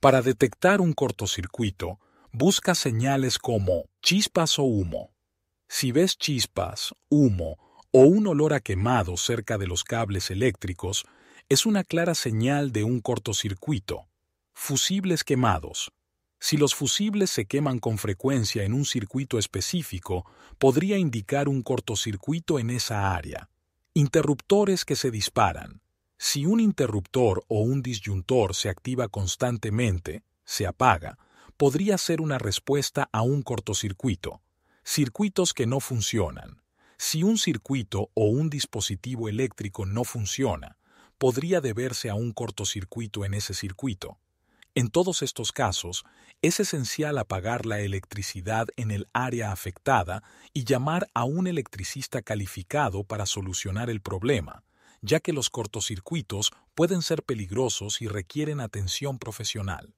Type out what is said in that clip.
Para detectar un cortocircuito, busca señales como chispas o humo. Si ves chispas, humo o un olor a quemado cerca de los cables eléctricos, es una clara señal de un cortocircuito. Fusibles quemados. Si los fusibles se queman con frecuencia en un circuito específico, podría indicar un cortocircuito en esa área. Interruptores que se disparan. Si un interruptor o un disyuntor se activa constantemente, se apaga, podría ser una respuesta a un cortocircuito. Circuitos que no funcionan. Si un circuito o un dispositivo eléctrico no funciona, podría deberse a un cortocircuito en ese circuito. En todos estos casos, es esencial apagar la electricidad en el área afectada y llamar a un electricista calificado para solucionar el problema ya que los cortocircuitos pueden ser peligrosos y requieren atención profesional.